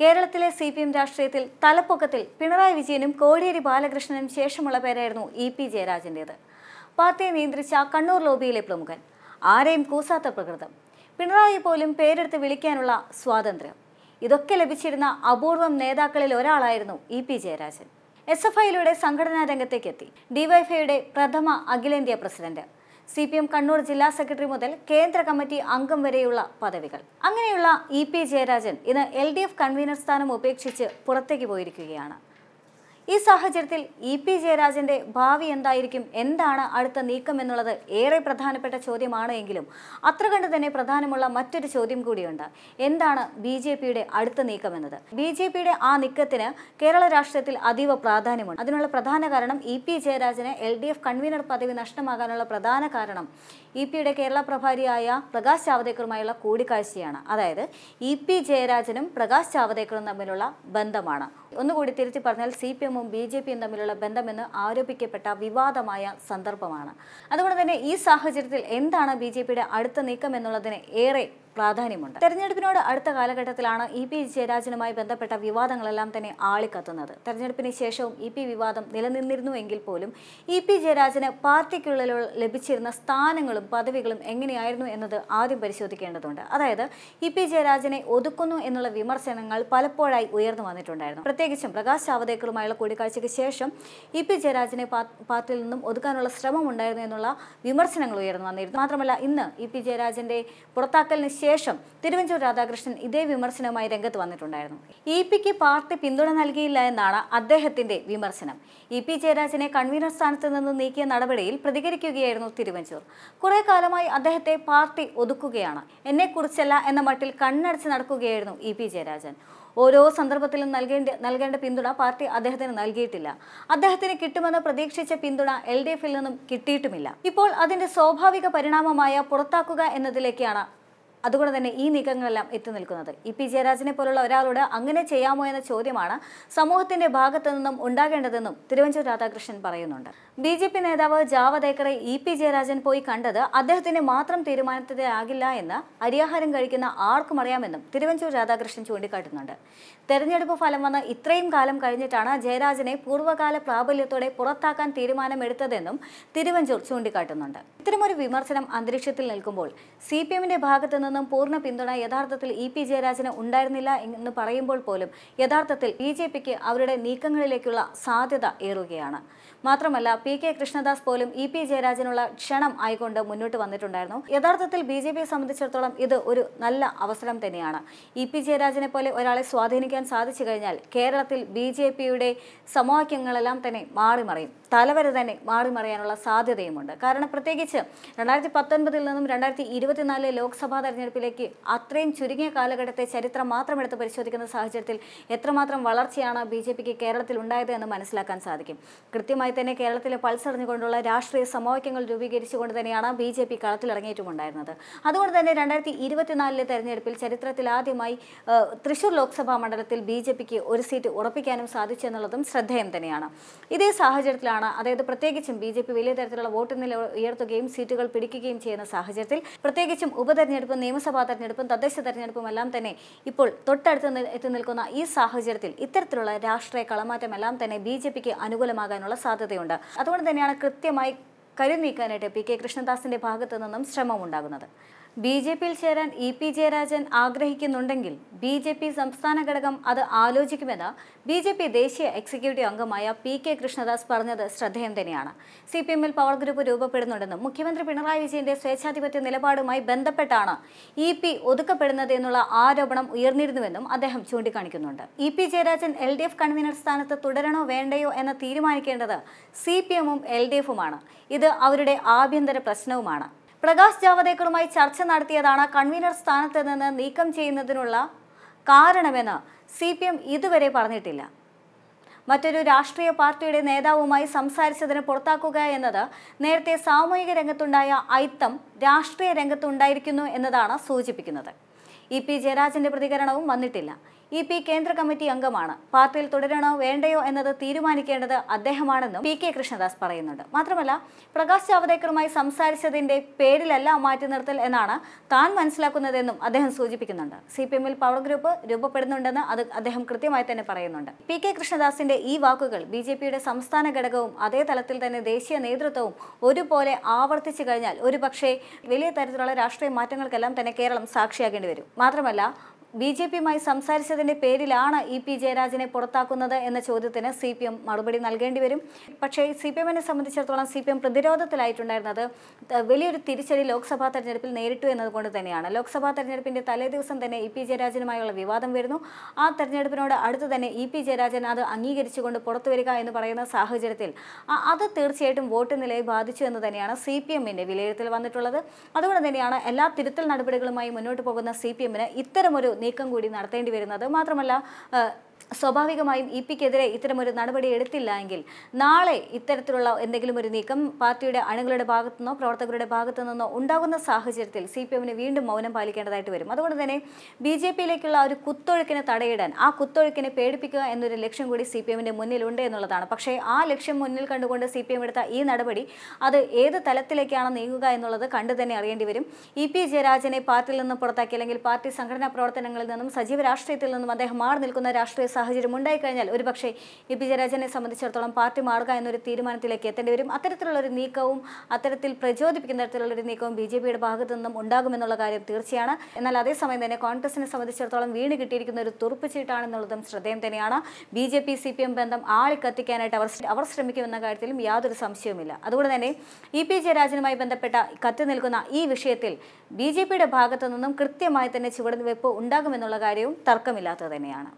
കേരളത്തിലെ C P M രാഷ്ട്രീയത്തിൽ തലപ്പൊക്കത്തിൽ പിണറായി വിജയനും കോടിയേരി ബാലകൃഷ്ണനും ശേഷമുള്ള പേരായിരുന്നു ഇ പി ജയരാജൻ്റേത് പാർട്ടിയെ നിയന്ത്രിച്ച കണ്ണൂർ ലോബിയിലെ പ്രമുഖൻ ആരെയും കൂസാത്ത പ്രകൃതം പിണറായി പോലും പേരെടുത്ത് വിളിക്കാനുള്ള സ്വാതന്ത്ര്യം ഇതൊക്കെ ലഭിച്ചിരുന്ന അപൂർവം നേതാക്കളിൽ ഒരാളായിരുന്നു E P Jayarajan S F ഐയിലൂടെ സംഘടനാ രംഗത്തേക്കെത്തി ഡിവൈഫൈയുടെ പ്രഥമ അഖിലേന്ത്യാ president C P M Kannur ജില്ലാ സെക്രട്ടറി മുതൽ കേന്ദ്ര കമ്മിറ്റി അംഗം വരെയുള്ള പദവികൾ അങ്ങനെയുള്ള ഇ പി ജയരാജൻ ഇന്ന് എൽ ഡി എഫ് കൺവീനർ സ്ഥാനം ഉപേക്ഷിച്ച് പുറത്തേക്ക് പോയിരിക്കുകയാണ് ഈ സാഹചര്യത്തിൽ ഇ പി ജയരാജന്റെ ഭാവി എന്തായിരിക്കും എന്താണ് അടുത്ത നീക്കം എന്നുള്ളത് ഏറെ പ്രധാനപ്പെട്ട ചോദ്യമാണ് എങ്കിലും അത്ര കണ്ട് തന്നെ പ്രധാനമുള്ള മറ്റൊരു ചോദ്യം കൂടിയുണ്ട് എന്താണ് ബി ജെ പിയുടെ അടുത്ത നീക്കം എന്നത് ബി ജെ പിയുടെ ആ നീക്കത്തിന് കേരള രാഷ്ട്രീയത്തിൽ അതീവ പ്രാധാന്യമുണ്ട് അതിനുള്ള പ്രധാന കാരണം ഇ പി ജയരാജന് എൽ ഡി എഫ് കൺവീനർ പദവി നഷ്ടമാകാനുള്ള പ്രധാന കാരണം ഇ പിയുടെ കേരള പ്രഭാരിയായ പ്രകാശ് ജാവദേക്കറുമായുള്ള കൂടിക്കാഴ്ചയാണ് അതായത് ഇ പി ജയരാജനും പ്രകാശ് ജാവദേക്കറും തമ്മിലുള്ള ബന്ധമാണ് ഒന്നുകൂടി തിരിച്ചു പറഞ്ഞാൽ സി പി എമ്മും ബി ജെ പിയും തമ്മിലുള്ള ബന്ധമെന്ന് ആരോപിക്കപ്പെട്ട വിവാദമായ സന്ദർഭമാണ് അതുകൊണ്ട് തന്നെ ഈ സാഹചര്യത്തിൽ എന്താണ് ബി ജെ പിയുടെ അടുത്ത നീക്കം എന്നുള്ളതിന് ഏറെ പ്രാധാന്യമുണ്ട് തെരഞ്ഞെടുപ്പിനോട് അടുത്ത കാലഘട്ടത്തിലാണ് ഇ പി ജയരാജനുമായി ബന്ധപ്പെട്ട വിവാദങ്ങളെല്ലാം തന്നെ ആളിക്കത്തുന്നത് തെരഞ്ഞെടുപ്പിന് ശേഷവും ഇ പി വിവാദം എങ്കിൽ പോലും ഇ പി ജയരാജന് പാർട്ടിക്കുള്ളിൽ ലഭിച്ചിരുന്ന സ്ഥാനങ്ങളും പദവികളും എങ്ങനെയായിരുന്നു എന്നത് ആദ്യം പരിശോധിക്കേണ്ടതുണ്ട് അതായത് ഇ പി ജയരാജനെ ഒതുക്കുന്നു എന്നുള്ള വിമർശനങ്ങൾ പലപ്പോഴായി ഉയർന്നു വന്നിട്ടുണ്ടായിരുന്നു പ്രത്യേകിച്ചും പ്രകാശ് ജാവദേക്കറുമായുള്ള കൂടിക്കാഴ്ചയ്ക്ക് ശേഷം ഇ പി ജയരാജനെ പാർട്ടിയിൽ നിന്നും ഒതുക്കാനുള്ള ശ്രമം ഉണ്ടായിരുന്നു എന്നുള്ള വിമർശനങ്ങൾ ഉയർന്നു വന്നിരുന്നു മാത്രമല്ല ഇന്ന് ഇ പി ജയരാജന്റെ പുറത്താക്കലിന് ശേഷം തിരുവഞ്ചൂർ രാധാകൃഷ്ണൻ ഇതേ വിമർശനവുമായി രംഗത്ത് വന്നിട്ടുണ്ടായിരുന്നു ഇ പിക്ക് പാർട്ടി പിന്തുണ നൽകിയില്ല എന്നാണ് അദ്ദേഹത്തിന്റെ വിമർശനം ഇ പി ജയരാജനെ കൺവീനർ സ്ഥാനത്ത് നിന്ന് നീക്കിയ നടപടിയിൽ പ്രതികരിക്കുകയായിരുന്നു തിരുവഞ്ചൂർ കുറെ കാലമായി അദ്ദേഹത്തെ പാർട്ടി ഒതുക്കുകയാണ് എന്നെക്കുറിച്ചല്ല എന്ന മട്ടിൽ കണ്ണടച്ച് നടക്കുകയായിരുന്നു ഇ പി ജയരാജൻ ഓരോ സന്ദർഭത്തിലും നൽകേണ്ട നൽകേണ്ട പിന്തുണ പാർട്ടി അദ്ദേഹത്തിന് നൽകിയിട്ടില്ല അദ്ദേഹത്തിന് കിട്ടുമെന്ന് പ്രതീക്ഷിച്ച പിന്തുണ എൽ ഡി എഫിൽ നിന്നും കിട്ടിയിട്ടുമില്ല ഇപ്പോൾ അതിന്റെ സ്വാഭാവിക പരിണാമമായ പുറത്താക്കുക എന്നതിലേക്കാണ് അതുകൊണ്ട് തന്നെ ഈ നീക്കങ്ങളെല്ലാം എത്തി നിൽക്കുന്നത് ഇ പി ജയരാജനെ പോലുള്ള ഒരാളോട് അങ്ങനെ ചെയ്യാമോ എന്ന ചോദ്യമാണ് സമൂഹത്തിന്റെ ഭാഗത്തു നിന്നും ഉണ്ടാകേണ്ടതെന്നും തിരുവഞ്ചൂർ രാധാകൃഷ്ണൻ പറയുന്നുണ്ട് ബി ജെ പി നേതാവ് ജാവദേക്കറെ ഇ പി ജയരാജൻ പോയി കണ്ടത് അദ്ദേഹത്തിന് മാത്രം തീരുമാനത്തിലാകില്ല എന്ന് അരിയാഹാരം കഴിക്കുന്ന ആർക്കും അറിയാമെന്നും തിരുവഞ്ചൂർ രാധാകൃഷ്ണൻ ചൂണ്ടിക്കാട്ടുന്നുണ്ട് തെരഞ്ഞെടുപ്പ് ഫലം വന്ന് ഇത്രയും കാലം കഴിഞ്ഞിട്ടാണ് ജയരാജനെ പൂർവ്വകാല പ്രാബല്യത്തോടെ പുറത്താക്കാൻ തീരുമാനമെടുത്തതെന്നും തിരുവഞ്ചൂർ ചൂണ്ടിക്കാട്ടുന്നുണ്ട് ഇത്തരമൊരു വിമർശനം അന്തരീക്ഷത്തിൽ നിൽക്കുമ്പോൾ സി പി എമ്മിന്റെ ഭാഗത്തുനിന്ന് നിന്നും പൂർണ്ണ പിന്തുണ യഥാർത്ഥത്തിൽ ഇ പി ജയരാജന് ഉണ്ടായിരുന്നില്ല എന്ന് പറയുമ്പോൾ പോലും യഥാർത്ഥത്തിൽ ബി ജെ പിക്ക് അവരുടെ നീക്കങ്ങളിലേക്കുള്ള സാധ്യത ഏറുകയാണ് മാത്രമല്ല പി കെ കൃഷ്ണദാസ് പോലും ഇ പി ജയരാജനുള്ള ക്ഷണം ആയിക്കൊണ്ട് മുന്നോട്ട് വന്നിട്ടുണ്ടായിരുന്നു യഥാർത്ഥത്തിൽ ബി ജെ പിയെ സംബന്ധിച്ചിടത്തോളം ഇത് ഒരു നല്ല അവസരം തന്നെയാണ് ഇ പി ജയരാജനെ പോലെ ഒരാളെ സ്വാധീനിക്കാൻ സാധിച്ചു കഴിഞ്ഞാൽ കേരളത്തിൽ ബി ജെ പിയുടെ സമവാക്യങ്ങളെല്ലാം തന്നെ മാറിമറിയും തലവരെ തന്നെ മാറിമറിയാനുള്ള സാധ്യതയുമുണ്ട് കാരണം പ്രത്യേകിച്ച് രണ്ടായിരത്തി പത്തൊൻപതിൽ നിന്നും രണ്ടായിരത്തി ഇരുപത്തിനാലിലെ ലോക്സഭാ തെരഞ്ഞെടുപ്പ് തെരഞ്ഞെടുപ്പിലേക്ക് അത്രയും ചുരുങ്ങിയ കാലഘട്ടത്തെ ചരിത്രം മാത്രം എടുത്ത് പരിശോധിക്കുന്ന സാഹചര്യത്തിൽ എത്രമാത്രം വളർച്ചയാണ് ബി ജെ പിക്ക് കേരളത്തിൽ ഉണ്ടായത് എന്ന് മനസ്സിലാക്കാൻ സാധിക്കും കൃത്യമായി തന്നെ കേരളത്തിലെ പൾസറിഞ്ഞുകൊണ്ടുള്ള രാഷ്ട്രീയ സമവാക്യങ്ങൾ രൂപീകരിച്ചുകൊണ്ട് തന്നെയാണ് ബി ജെ പി കളത്തിലിറങ്ങിയിട്ടുമുണ്ടായിരുന്നത് അതുകൊണ്ട് തന്നെ രണ്ടായിരത്തി ഇരുപത്തിനാലിലെ തെരഞ്ഞെടുപ്പിൽ ചരിത്രത്തിൽ ആദ്യമായി തൃശൂർ ലോക്സഭാ മണ്ഡലത്തിൽ ബി ജെ പിക്ക് ഒരു സീറ്റ് ഉറപ്പിക്കാനും സാധിച്ചു എന്നുള്ളതും ശ്രദ്ധേയം തന്നെയാണ് ഇതേ സാഹചര്യത്തിലാണ് അതായത് പ്രത്യേകിച്ചും ബി വലിയ തരത്തിലുള്ള വോട്ട് നില ഉയർത്തുകയും സീറ്റുകൾ പിടിക്കുകയും ചെയ്യുന്ന സാഹചര്യത്തിൽ പ്രത്യേകിച്ചും ഉപതെരഞ്ഞെടുപ്പ് നിയമസഭാ തെരഞ്ഞെടുപ്പും തദ്ദേശ തെരഞ്ഞെടുപ്പും എല്ലാം തന്നെ ഇപ്പോൾ തൊട്ടടുത്ത് എത്തി നിൽക്കുന്ന ഈ സാഹചര്യത്തിൽ ഇത്തരത്തിലുള്ള രാഷ്ട്രീയ കളമാറ്റം എല്ലാം തന്നെ ബി ജെ പിക്ക് അനുകൂലമാകാനുള്ള സാധ്യതയുണ്ട് അതുകൊണ്ട് തന്നെയാണ് കൃത്യമായി കരുനീക്കാനായിട്ട് പി കെ കൃഷ്ണദാസിന്റെ ഭാഗത്തു നിന്നും ശ്രമമുണ്ടാകുന്നത് ബി ജെ പിയിൽ ചേരാൻ ഇ പി ജയരാജൻ ആഗ്രഹിക്കുന്നുണ്ടെങ്കിൽ ബി ജെ പി സംസ്ഥാന ഘടകം അത് ആലോചിക്കുമെന്ന് ബി ജെ പി ദേശീയ എക്സിക്യൂട്ടീവ് അംഗമായ പി കെ കൃഷ്ണദാസ് പറഞ്ഞത് ശ്രദ്ധേയം തന്നെയാണ് സി പി എമ്മിൽ പവർ ഗ്രൂപ്പ് രൂപപ്പെടുന്നുണ്ടെന്നും മുഖ്യമന്ത്രി പിണറായി വിജയന്റെ സ്വേച്ഛാധിപത്യ നിലപാടുമായി ബന്ധപ്പെട്ടാണ് ഇ പി ഒതുക്കപ്പെടുന്നത് എന്നുള്ള ആരോപണം ഉയർന്നിരുന്നുവെന്നും അദ്ദേഹം ചൂണ്ടിക്കാണിക്കുന്നുണ്ട് E P Jayarajan L D F convener സ്ഥാനത്ത് തുടരണോ വേണ്ടയോ എന്ന് തീരുമാനിക്കേണ്ടത് സി പി എമ്മും എൽ ഡി എഫുമാണ് ഇത് അവരുടെ ആഭ്യന്തര പ്രശ്നവുമാണ് പ്രകാശ് ജാവദേക്കറുമായി ചർച്ച നടത്തിയതാണ് കൺവീനർ സ്ഥാനത്ത് നിന്ന് നീക്കം ചെയ്യുന്നതിനുള്ള കാരണമെന്ന് സി പി എം ഇതുവരെ പറഞ്ഞിട്ടില്ല മറ്റൊരു രാഷ്ട്രീയ പാർട്ടിയുടെ നേതാവുമായി സംസാരിച്ചതിന് പുറത്താക്കുക എന്നത് നേരത്തെ സാമൂഹിക രംഗത്തുണ്ടായ ഐത്തം രാഷ്ട്രീയ രംഗത്തുണ്ടായിരിക്കുന്നു എന്നതാണ് സൂചിപ്പിക്കുന്നത് ഇ പി ജയരാജന്റെ പ്രതികരണവും വന്നിട്ടില്ല ഇ പി കേന്ദ്ര കമ്മിറ്റി അംഗമാണ് പാർട്ടിയിൽ തുടരണോ വേണ്ടയോ എന്നത് തീരുമാനിക്കേണ്ടത് അദ്ദേഹമാണെന്നും പി കെ കൃഷ്ണദാസ് പറയുന്നുണ്ട് മാത്രമല്ല പ്രകാശ് ജാവദേക്കറുമായി സംസാരിച്ചതിന്റെ പേരിലല്ല മാറ്റി നിർത്തൽ എന്നാണ് താൻ മനസ്സിലാക്കുന്നതെന്നും അദ്ദേഹം സൂചിപ്പിക്കുന്നുണ്ട് സി പി എമ്മിൽ പവർ ഗ്രൂപ്പ് രൂപപ്പെടുന്നുണ്ടെന്ന് അത് അദ്ദേഹം കൃത്യമായി തന്നെ പറയുന്നുണ്ട് പി കെ കൃഷ്ണദാസിന്റെ ഈ വാക്കുകൾ ബി ജെ പിയുടെ സംസ്ഥാന ഘടകവും അതേ തലത്തിൽ തന്നെ ദേശീയ നേതൃത്വവും ഒരുപോലെ ആവർത്തിച്ചു കഴിഞ്ഞാൽ ഒരുപക്ഷെ വലിയ തരത്തിലുള്ള രാഷ്ട്രീയ മാറ്റങ്ങൾക്കെല്ലാം തന്നെ കേരളം സാക്ഷിയാകേണ്ടി വരും മാത്രമല്ല ബി ജെ പിയുമായി സംസാരിച്ചതിന്റെ പേരിലാണ് ഇ പി ജയരാജനെ പുറത്താക്കുന്നത് എന്ന ചോദ്യത്തിന് സി പി എം മറുപടി നൽകേണ്ടി വരും പക്ഷേ സി പി എമ്മിനെ സംബന്ധിച്ചിടത്തോളം സി പി എം പ്രതിരോധത്തിലായിട്ടുണ്ടായിരുന്നത് വലിയൊരു തിരിച്ചടി ലോക്സഭാ തെരഞ്ഞെടുപ്പിൽ നേരിട്ടു എന്നതുകൊണ്ട് തന്നെയാണ് ലോക്സഭാ തെരഞ്ഞെടുപ്പിന്റെ തലേദിവസം തന്നെ ഇ പി ജയരാജനുമായുള്ള വിവാദം വരുന്നു ആ തെരഞ്ഞെടുപ്പിനോട് അടുത്ത് തന്നെ ഇ പി ജയരാജൻ അത് അംഗീകരിച്ചുകൊണ്ട് പുറത്തു വരിക എന്ന് പറയുന്ന സാഹചര്യത്തിൽ അത് തീർച്ചയായിട്ടും വോട്ട് നിലയെ ബാധിച്ചു എന്ന് തന്നെയാണ് സി പി എമ്മിന്റെ വിലയിരുത്തൽ വന്നിട്ടുള്ളത് അതുകൊണ്ട് തന്നെയാണ് എല്ലാ തിരുത്തൽ നടപടികളുമായി മുന്നോട്ട് പോകുന്ന സി പി എമ്മിന് ഇത്തരമൊരു നീക്കം കൂടി നടത്തേണ്ടി വരുന്നത് മാത്രമല്ല സ്വാഭാവികമായും ഇ പിക്കെതിരെ ഇത്തരമൊരു നടപടി എടുത്തില്ല എങ്കിൽ നാളെ ഇത്തരത്തിലുള്ള എന്തെങ്കിലും ഒരു നീക്കം പാർട്ടിയുടെ അണികളുടെ ഭാഗത്തുനിന്നോ പ്രവർത്തകരുടെ ഭാഗത്തു നിന്നോ ഉണ്ടാകുന്ന സാഹചര്യത്തിൽ സി പി എമ്മിന് വീണ്ടും മൗനം പാലിക്കേണ്ടതായിട്ട് വരും അതുകൊണ്ട് തന്നെ ബി ജെ പിയിലേക്കുള്ള ഒരു കുത്തൊഴുക്കിനെ തടയിടാൻ ആ കുത്തൊഴുക്കിനെ പേടിപ്പിക്കുക എന്നൊരു ലക്ഷ്യം കൂടി സി പി എമ്മിൻ്റെ മുന്നിലുണ്ട് എന്നുള്ളതാണ് പക്ഷേ ആ ലക്ഷ്യം മുന്നിൽ കണ്ടുകൊണ്ട് സി പി എം എടുത്ത ഈ നടപടി അത് ഏത് തലത്തിലേക്കാണ് നീങ്ങുക എന്നുള്ളത് കണ്ടു തന്നെ അറിയേണ്ടി വരും ഇ പി ജയരാജനെ പാർട്ടിയിൽ നിന്ന് പുറത്താക്കി അല്ലെങ്കിൽ പാർട്ടി സംഘടനാ പ്രവർത്തനങ്ങളിൽ നിന്നും സജീവ രാഷ്ട്രീയത്തിൽ നിന്നും അദ്ദേഹം മാറി നിൽക്കുന്ന രാഷ്ട്രീയ സാഹചര്യം ഉണ്ടായിക്കഴിഞ്ഞാൽ ഒരു പക്ഷേ എ പി ജയരാജനെ സംബന്ധിച്ചിടത്തോളം പാർട്ടി മാറുക എന്നൊരു തീരുമാനത്തിലേക്ക് എത്തേണ്ടി വരും ഒരു നീക്കവും അത്തരത്തിൽ പ്രചോദിപ്പിക്കുന്ന ഒരു നീക്കവും ബി ജെ പിയുടെ ഭാഗത്തു നിന്നും ഉണ്ടാകുമെന്നുള്ള കാര്യം തീർച്ചയാണ് എന്നാൽ അതേസമയം തന്നെ കോൺഗ്രസിനെ സംബന്ധിച്ചിടത്തോളം വീണ് കിട്ടിയിരിക്കുന്ന ഒരു ചീട്ടാണെന്നുള്ളതും ശ്രദ്ധേയം തന്നെയാണ് B J P C P M ബന്ധം കത്തിക്കാനായിട്ട് അവർ അവർ ശ്രമിക്കുമെന്ന കാര്യത്തിലും യാതൊരു സംശയവുമില്ല അതുകൊണ്ട് തന്നെ ഇ പി ജയരാജനുമായി ബന്ധപ്പെട്ട കത്ത് നിൽക്കുന്ന ഈ വിഷയത്തിൽ ബി ജെ പിയുടെ ഭാഗത്തു നിന്നും കൃത്യമായി തന്നെ ചുവടുവെപ്പ് ഉണ്ടാകുമെന്നുള്ള കാര്യവും തർക്കമില്ലാത്തത് തന്നെയാണ്